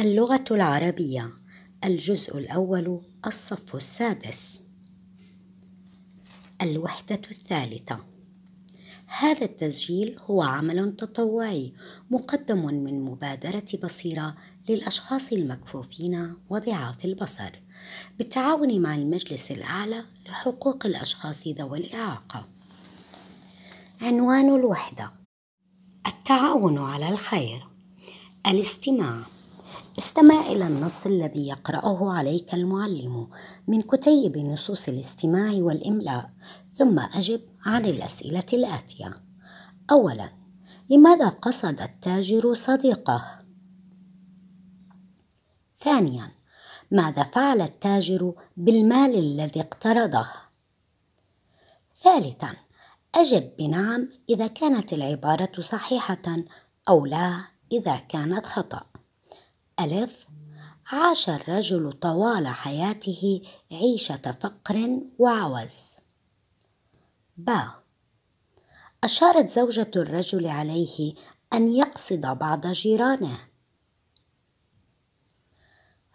اللغة العربية الجزء الأول الصف السادس الوحدة الثالثة هذا التسجيل هو عمل تطوعي مقدم من مبادرة بصيرة للأشخاص المكفوفين وضعاف البصر بالتعاون مع المجلس الأعلى لحقوق الأشخاص ذوي الإعاقة عنوان الوحدة التعاون على الخير الاستماع استمع إلى النص الذي يقرأه عليك المعلم من كتيب نصوص الاستماع والإملاء ثم أجب عن الأسئلة الآتية أولا لماذا قصد التاجر صديقه؟ ثانيا ماذا فعل التاجر بالمال الذي اقترضه؟ ثالثا أجب بنعم إذا كانت العبارة صحيحة أو لا إذا كانت خطأ ألف عاش الرجل طوال حياته عيشة فقر وعوز ب أشارت زوجة الرجل عليه أن يقصد بعض جيرانه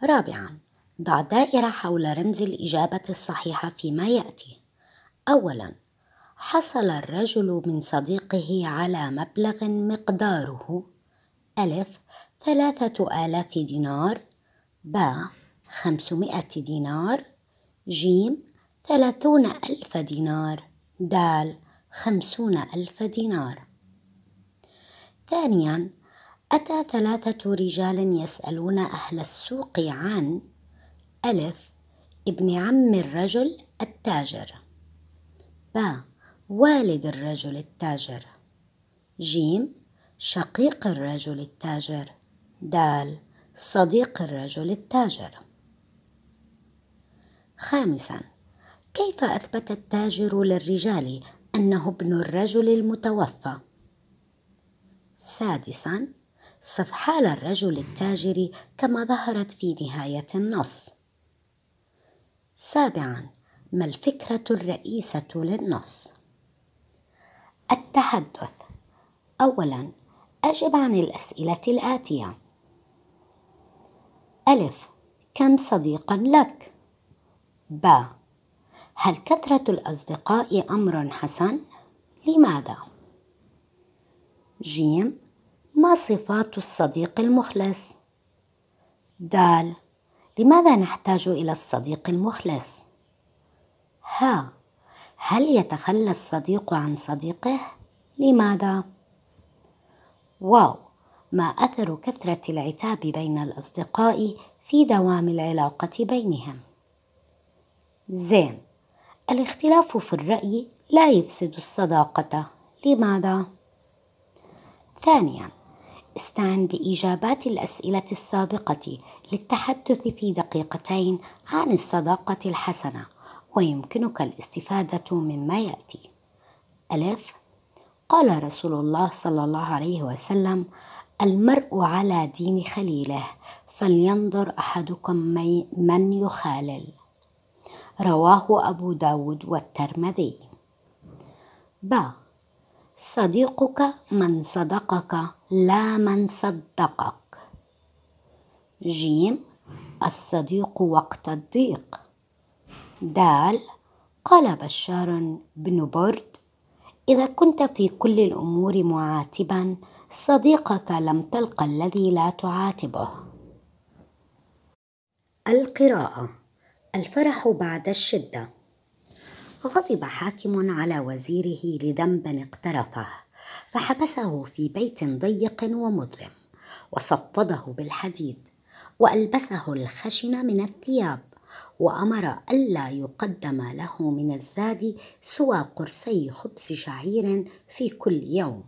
رابعا ضع دائرة حول رمز الإجابة الصحيحة فيما يأتي أولا حصل الرجل من صديقه على مبلغ مقداره ألف ثلاثة آلاف دينار ب خمسمائة دينار جيم ثلاثون ألف دينار دال خمسون ألف دينار ثانيا أتى ثلاثة رجال يسألون أهل السوق عن ألف ابن عم الرجل التاجر ب والد الرجل التاجر جيم شقيق الرجل التاجر دال صديق الرجل التاجر خامسا كيف أثبت التاجر للرجال أنه ابن الرجل المتوفى سادسا صف حال الرجل التاجر كما ظهرت في نهاية النص سابعا ما الفكرة الرئيسة للنص التحدث أولا أجب عن الأسئلة الآتية ألف كم صديقا لك؟ ب هل كثرة الأصدقاء أمر حسن؟ لماذا؟ ج ما صفات الصديق المخلص؟ د لماذا نحتاج إلى الصديق المخلص؟ ها هل يتخلى الصديق عن صديقه؟ لماذا؟ واو ما أثر كثرة العتاب بين الأصدقاء في دوام العلاقة بينهم. زين الاختلاف في الرأي لا يفسد الصداقة لماذا؟ ثانيا استعن بإجابات الأسئلة السابقة للتحدث في دقيقتين عن الصداقة الحسنة ويمكنك الاستفادة مما يأتي ألف قال رسول الله صلى الله عليه وسلم المرء على دين خليله فلينظر أحدكم من يخالل رواه أبو داود والترمذي ب صديقك من صدقك لا من صدقك جيم الصديق وقت الضيق دال قال بشار بن برد إذا كنت في كل الأمور معاتبا صديقك لم تلق الذي لا تعاتبه القراءة الفرح بعد الشدة غضب حاكم على وزيره لذنب اقترفه فحبسه في بيت ضيق ومظلم وصفده بالحديد والبسه الخشن من الثياب وامر الا يقدم له من الزاد سوى قرصي خبز شعير في كل يوم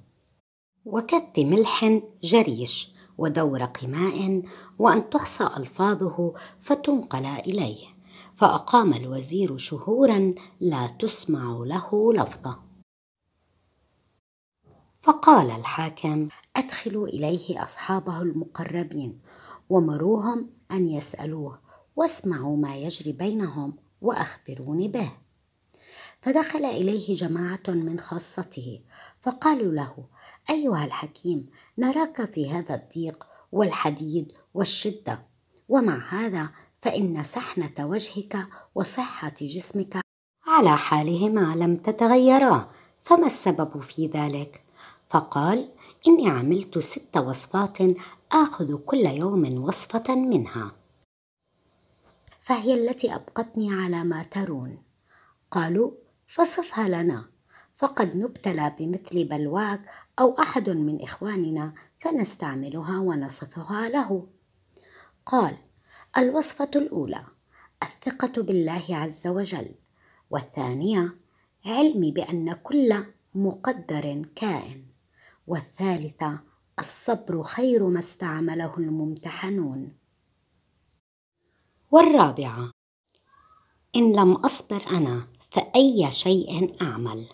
وكث ملح جريش ودور قماء وأن تحصى ألفاظه فتنقل إليه فأقام الوزير شهورا لا تسمع له لفظة فقال الحاكم أدخلوا إليه أصحابه المقربين ومروهم أن يسألوه واسمعوا ما يجري بينهم وأخبروني به فدخل إليه جماعة من خاصته فقالوا له أيها الحكيم نراك في هذا الضيق والحديد والشدة ومع هذا فإن سحنة وجهك وصحة جسمك على حالهما لم تتغيرا فما السبب في ذلك؟ فقال إني عملت ست وصفات آخذ كل يوم وصفة منها فهي التي أبقتني على ما ترون قالوا فصفها لنا فقد نبتلى بمثل بلواك أو أحد من إخواننا فنستعملها ونصفها له. قال: الوصفة الأولى: الثقة بالله عز وجل، والثانية: علمي بأن كل مقدر كائن، والثالثة: الصبر خير ما استعمله الممتحنون. والرابعة: إن لم أصبر أنا فأي شيء أعمل؟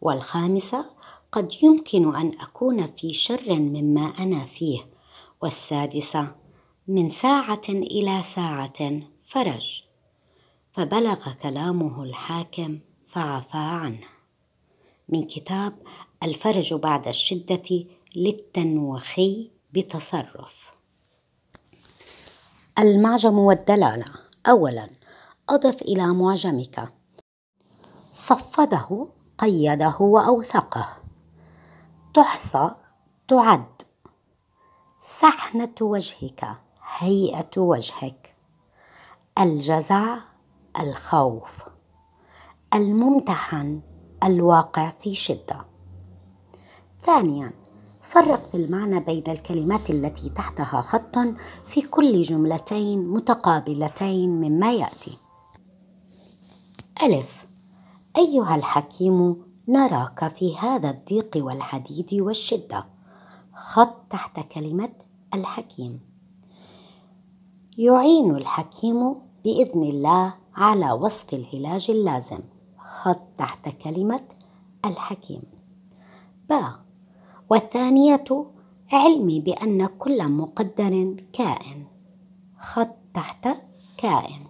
والخامسة قد يمكن ان اكون في شر مما انا فيه والسادسه من ساعه الى ساعه فرج فبلغ كلامه الحاكم فعفى عنه من كتاب الفرج بعد الشده للتنوخي بتصرف المعجم والدلاله اولا اضف الى معجمك صفده قيده واوثقه تحصى تعد سحنة وجهك هيئة وجهك الجزع الخوف الممتحن الواقع في شدة ثانيا فرق في المعنى بين الكلمات التي تحتها خط في كل جملتين متقابلتين مما يأتي ألف أيها الحكيم نراك في هذا الضيق والحديد والشدة خط تحت كلمة الحكيم يعين الحكيم بإذن الله على وصف العلاج اللازم خط تحت كلمة الحكيم با والثانية علمي بأن كل مقدر كائن خط تحت كائن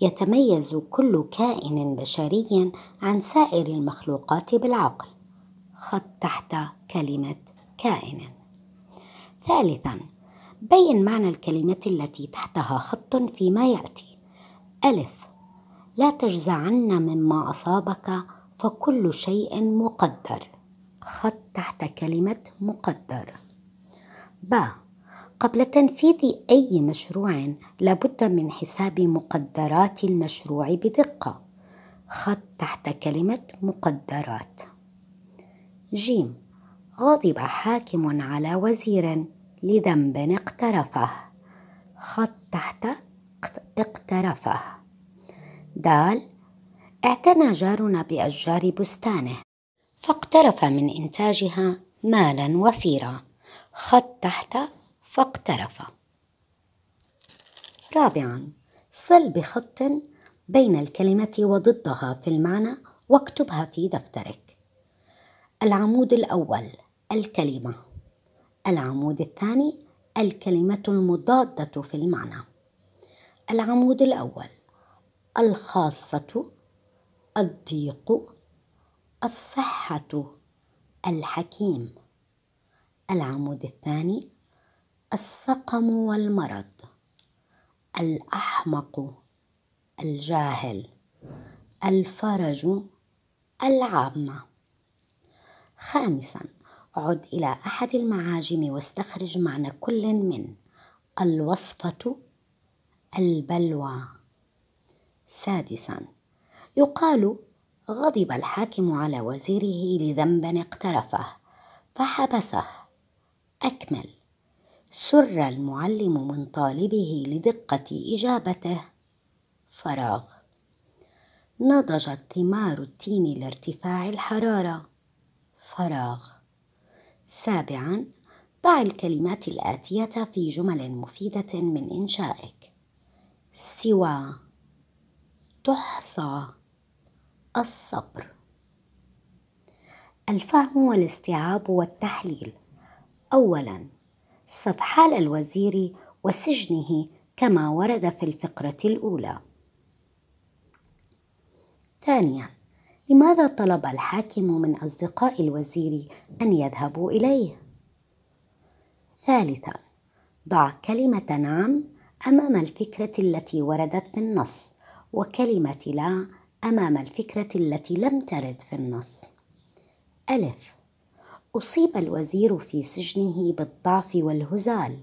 يتميز كل كائن بشري عن سائر المخلوقات بالعقل خط تحت كلمة كائن ثالثا بين معنى الكلمة التي تحتها خط فيما يأتي ألف لا تجزعن مما أصابك فكل شيء مقدر خط تحت كلمة مقدر ب قبل تنفيذ أي مشروع لابد من حساب مقدرات المشروع بدقة خط تحت كلمة مقدرات جيم غضب حاكم على وزير لذنب اقترفه خط تحت اقترفه دال اعتنى جارنا بأشجار بستانه فاقترف من إنتاجها مالا وفيرا خط تحت فاقترف رابعا صل بخط بين الكلمة وضدها في المعنى واكتبها في دفترك العمود الأول الكلمة العمود الثاني الكلمة المضادة في المعنى العمود الأول الخاصة الضيق الصحة الحكيم العمود الثاني السقم والمرض الأحمق الجاهل الفرج العامة خامسا عد إلى أحد المعاجم واستخرج معنى كل من الوصفة البلوى سادسا يقال غضب الحاكم على وزيره لذنب اقترفه فحبسه أكمل سر المعلم من طالبه لدقة إجابته فراغ نضجت ثمار التين لارتفاع الحرارة فراغ سابعا ضع الكلمات الآتية في جمل مفيدة من إنشائك سوى تحصى الصبر الفهم والاستيعاب والتحليل أولاً صفحال الوزير وسجنه كما ورد في الفقرة الأولى. ثانيا لماذا طلب الحاكم من أصدقاء الوزير أن يذهبوا إليه؟ ثالثا ضع كلمة نعم أمام الفكرة التي وردت في النص وكلمة لا أمام الفكرة التي لم ترد في النص ألف أصيب الوزير في سجنه بالضعف والهزال.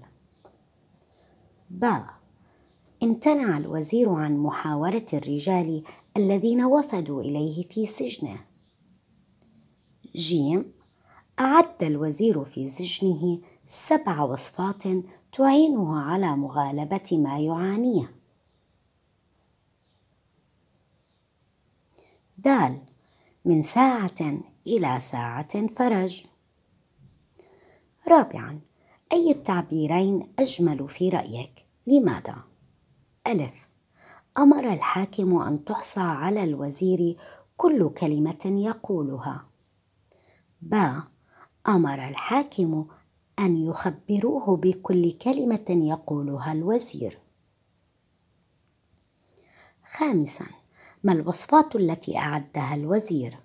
ب امتنع الوزير عن محاورة الرجال الذين وفدوا إليه في سجنه. ج أعد الوزير في سجنه سبع وصفات تعينه على مغالبة ما يعانيه. د من ساعة إلى ساعة فرج رابعا أي التعبيرين أجمل في رأيك؟ لماذا؟ ألف أمر الحاكم أن تحصى على الوزير كل كلمة يقولها ب أمر الحاكم أن يخبروه بكل كلمة يقولها الوزير خامسا ما الوصفات التي أعدها الوزير؟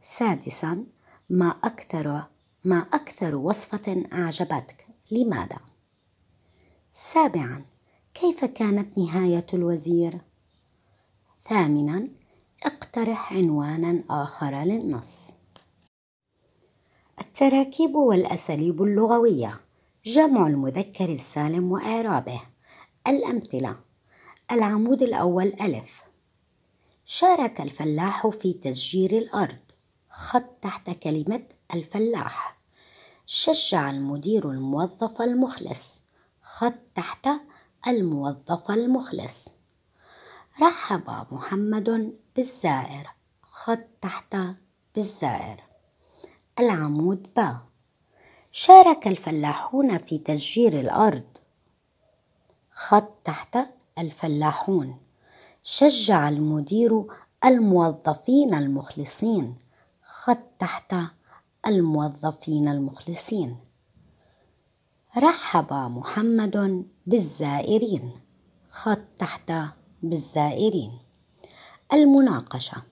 سادسا ما أكثر ما أكثر وصفة أعجبتك؟ لماذا؟ سابعا كيف كانت نهاية الوزير؟ ثامنا اقترح عنوانا آخر للنص التراكيب والأساليب اللغوية جمع المذكر السالم وإعرابه الأمثلة العمود الأول ألف شارك الفلاح في تسجير الأرض خط تحت كلمة الفلاح شجع المدير الموظف المخلص خط تحت الموظف المخلص رحب محمد بالزائر خط تحت بالزائر العمود با شارك الفلاحون في تشجير الأرض خط تحت الفلاحون شجع المدير الموظفين المخلصين خط تحت الموظفين المخلصين رحب محمد بالزائرين خط تحت بالزائرين المناقشه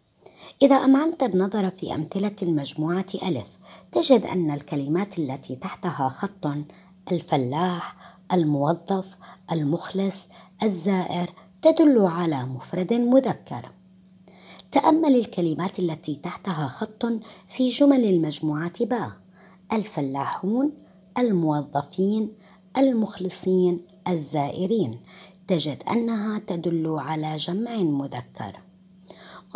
إذا أمعنت النظر في أمثلة المجموعة ألف تجد أن الكلمات التي تحتها خط الفلاح الموظف المخلص الزائر تدل على مفرد مذكر تأمل الكلمات التي تحتها خط في جمل المجموعة باء الفلاحون الموظفين المخلصين الزائرين تجد أنها تدل على جمع مذكر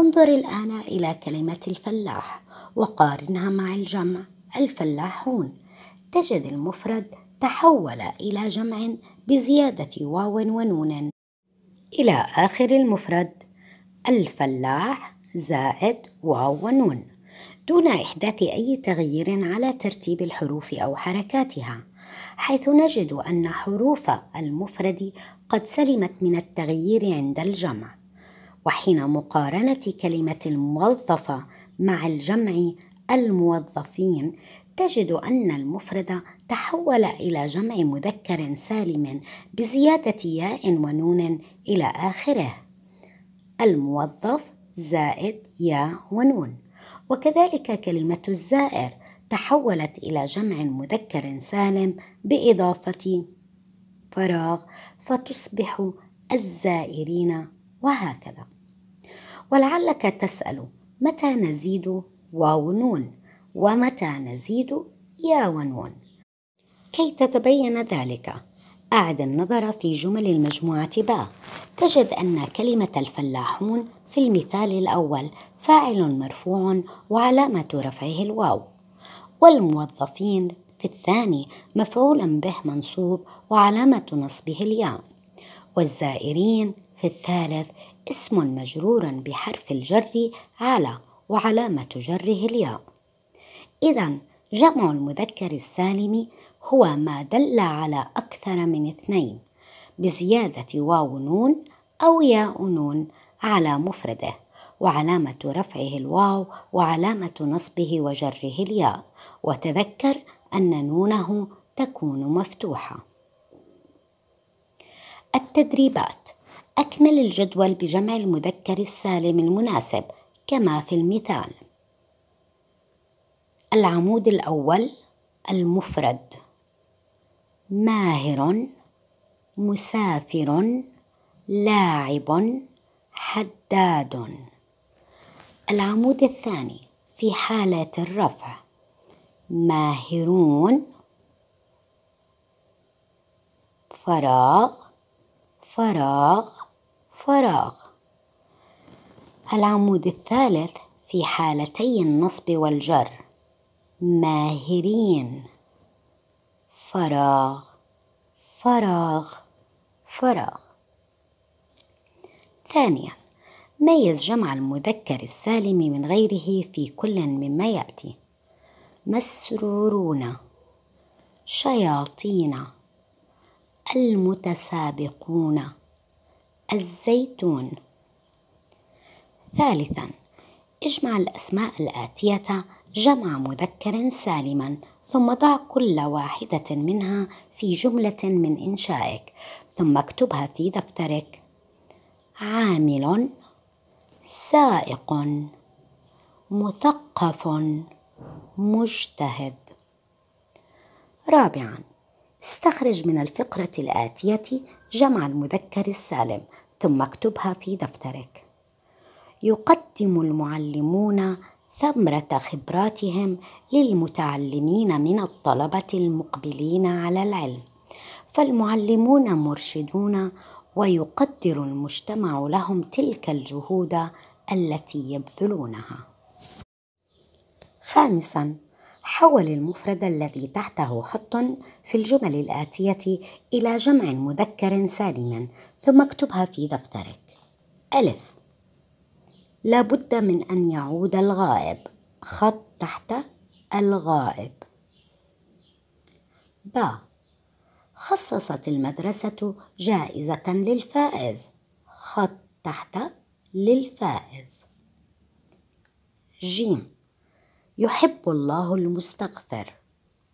انظر الآن إلى كلمة الفلاح وقارنها مع الجمع الفلاحون تجد المفرد تحول إلى جمع بزيادة واو ونون إلى آخر المفرد الفلاح زائد واو ونون دون إحداث أي تغيير على ترتيب الحروف أو حركاتها حيث نجد أن حروف المفرد قد سلمت من التغيير عند الجمع وحين مقارنة كلمة الموظفة مع الجمع الموظفين تجد أن المفرد تحول إلى جمع مذكر سالم بزيادة ياء ونون إلى آخره الموظف زائد يا ونون وكذلك كلمة الزائر تحولت إلى جمع مذكر سالم بإضافة فراغ فتصبح الزائرين وهكذا ولعلك تسأل متى نزيد واو نون ومتى نزيد يا ونون كي تتبين ذلك أعد النظر في جمل المجموعة باء تجد أن كلمة الفلاحون في المثال الأول فاعل مرفوع وعلامة رفعه الواو والموظفين في الثاني مفعول به منصوب وعلامة نصبه الياء والزائرين في الثالث اسم مجرور بحرف الجر على وعلامة جره الياء إذا جمع المذكر السالم هو ما دل على أكثر من اثنين بزيادة واو نون أو ياء نون على مفرده وعلامة رفعه الواو وعلامة نصبه وجره الياء وتذكر أن نونه تكون مفتوحة التدريبات أكمل الجدول بجمع المذكر السالم المناسب كما في المثال العمود الأول المفرد ماهر مسافر لاعب حداد العمود الثاني في حالة الرفع ماهرون فراغ فراغ فراغ العمود الثالث في حالتي النصب والجر ماهرين فراغ فراغ فراغ ثانيا ميز جمع المذكر السالم من غيره في كل مما يأتي مسرورون شياطين المتسابقون الزيتون ثالثا اجمع الأسماء الآتية جمع مذكر سالما ثم ضع كل واحدة منها في جملة من إنشائك ثم اكتبها في دفترك عامل سائق مثقف مجتهد رابعا استخرج من الفقرة الآتية جمع المذكر السالم ثم اكتبها في دفترك يقدم المعلمون ثمرة خبراتهم للمتعلمين من الطلبة المقبلين على العلم، فالمعلمون مرشدون ويقدر المجتمع لهم تلك الجهود التي يبذلونها. خامساً: حول المفرد الذي تحته خط في الجمل الآتية إلى جمع مذكر سالما، ثم اكتبها في دفترك. ألف لابد من أن يعود الغائب خط تحت الغائب ب خصصت المدرسة جائزة للفائز خط تحت للفائز ج يحب الله المستغفر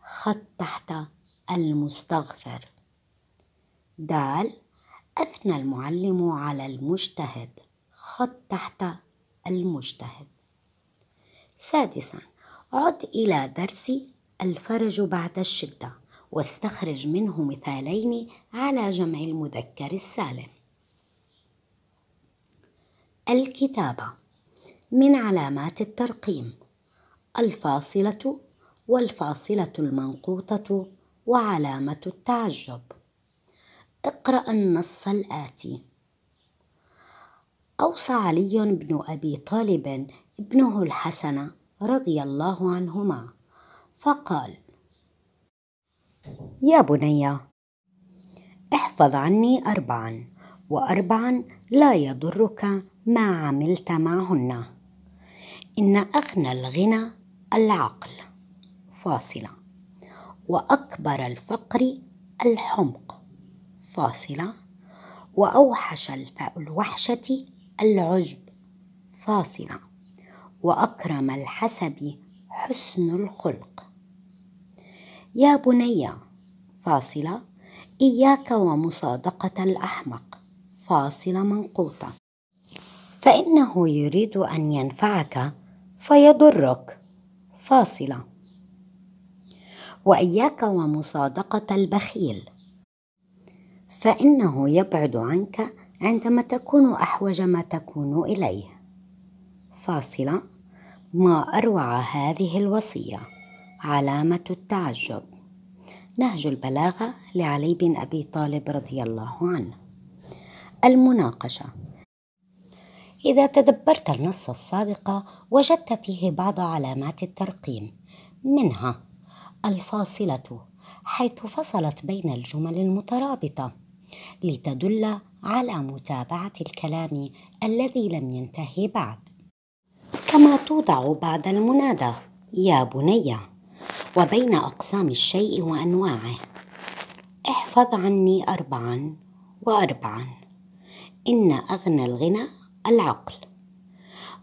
خط تحت المستغفر د أثنى المعلم على المجتهد خط تحت المجتهد سادسا عد إلى درس الفرج بعد الشدة واستخرج منه مثالين على جمع المذكر السالم الكتابة من علامات الترقيم الفاصلة والفاصلة المنقوطة وعلامة التعجب اقرأ النص الآتي أوصى علي بن أبي طالب ابنه الحسن رضي الله عنهما فقال يا بني احفظ عني أربعا وأربعا لا يضرك ما عملت معهن إن أغنى الغنى العقل فاصلة وأكبر الفقر الحمق فاصلة وأوحش الوحشة العجب فاصلة وأكرم الحسب حسن الخلق يا بني فاصلة إياك ومصادقة الأحمق فاصلة منقوطة فإنه يريد أن ينفعك فيضرك فاصلة وإياك ومصادقة البخيل فإنه يبعد عنك عندما تكون أحوج ما تكون إليه فاصلة ما أروع هذه الوصية علامة التعجب نهج البلاغة لعلي بن أبي طالب رضي الله عنه المناقشة إذا تدبرت النص السابق وجدت فيه بعض علامات الترقيم منها الفاصلة حيث فصلت بين الجمل المترابطة لتدل على متابعة الكلام الذي لم ينتهي بعد كما توضع بعد المنادى يا بني وبين أقسام الشيء وأنواعه احفظ عني أربعا وأربعا إن أغنى الغنى العقل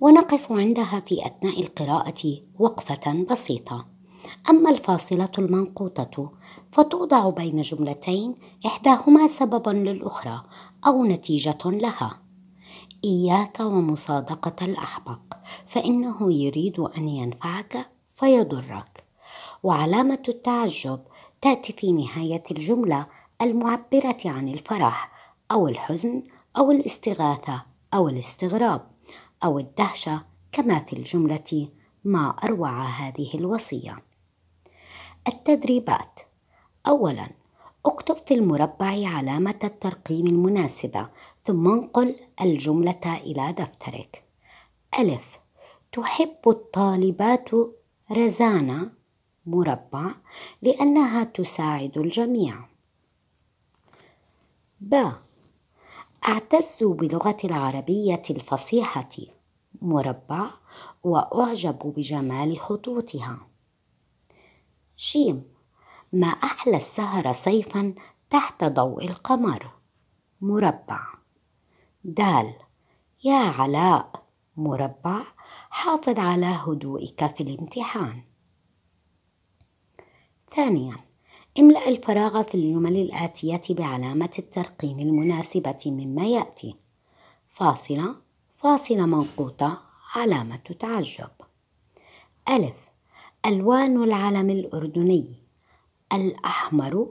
ونقف عندها في أثناء القراءة وقفة بسيطة أما الفاصلة المنقوطة فتوضع بين جملتين إحداهما سببا للأخرى أو نتيجة لها إياك ومصادقة الأحمق فإنه يريد أن ينفعك فيضرك وعلامة التعجب تأتي في نهاية الجملة المعبرة عن الفرح أو الحزن أو الاستغاثة أو الاستغراب أو الدهشة كما في الجملة ما أروع هذه الوصية التدريبات أولا اكتب في المربع علامة الترقيم المناسبة ثم انقل الجملة إلى دفترك ألف تحب الطالبات رزانة مربع لأنها تساعد الجميع ب أعتز بلغة العربية الفصيحة مربع وأعجب بجمال خطوطها شيم ما أحلى السهرة صيفا تحت ضوء القمر مربع دال يا علاء مربع حافظ على هدوئك في الامتحان ثانيا املأ الفراغ في الجمل الآتية بعلامة الترقيم المناسبة مما يأتي فاصلة فاصلة منقوطة علامة تعجب ألف ألوان العلم الأردني الأحمر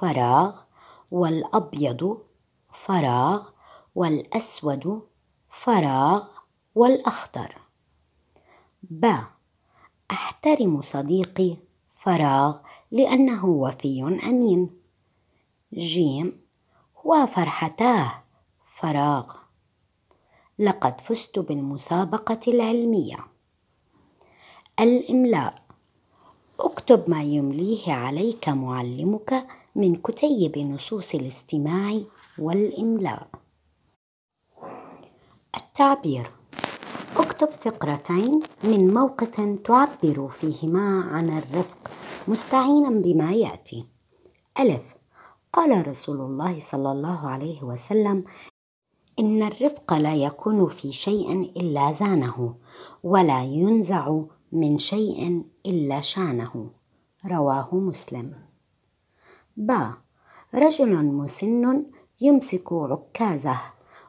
فراغ والأبيض فراغ والأسود فراغ والأخضر ب أحترم صديقي فراغ لأنه وفي أمين جيم وفرحتاه فراغ لقد فزت بالمسابقة العلمية الإملاء اكتب ما يمليه عليك معلمك من كتيب نصوص الاستماع والإملاء التعبير اكتب فقرتين من موقف تعبر فيهما عن الرفق مستعينا بما يأتي ألف قال رسول الله صلى الله عليه وسلم إن الرفق لا يكون في شيء إلا زانه ولا ينزع من شيء إلا شانه رواه مسلم ب رجل مسن يمسك عكازه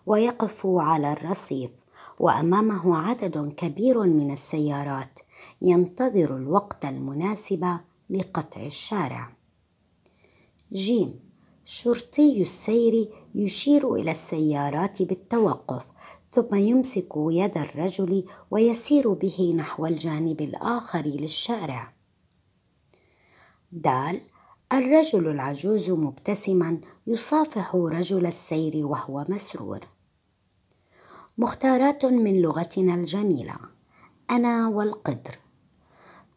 ويقف على الرصيف وأمامه عدد كبير من السيارات ينتظر الوقت المناسب لقطع الشارع ج شرطي السير يشير إلى السيارات بالتوقف ثم يمسك يد الرجل ويسير به نحو الجانب الآخر للشارع. د الرجل العجوز مبتسما يصافح رجل السير وهو مسرور. مختارات من لغتنا الجميلة أنا والقدر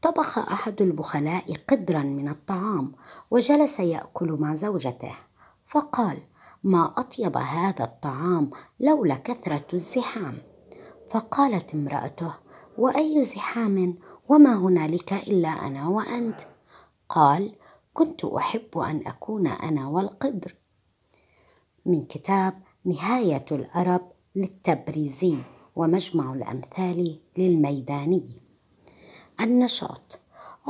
طبخ أحد البخلاء قدرا من الطعام وجلس يأكل مع زوجته فقال: ما أطيب هذا الطعام لولا كثرة الزحام فقالت امرأته وأي زحام وما هنالك إلا أنا وأنت قال كنت أحب أن أكون أنا والقدر من كتاب نهاية الأرب للتبريزي ومجمع الأمثال للميداني النشاط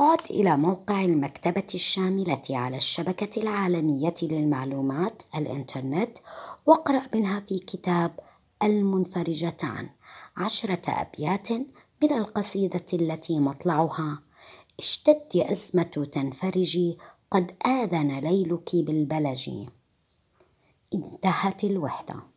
عد إلى موقع المكتبة الشاملة على الشبكة العالمية للمعلومات الإنترنت واقرأ منها في كتاب المنفرجتان عشرة أبيات من القصيدة التي مطلعها اشتد أزمة تنفرجي قد آذن ليلك بالبلج انتهت الوحده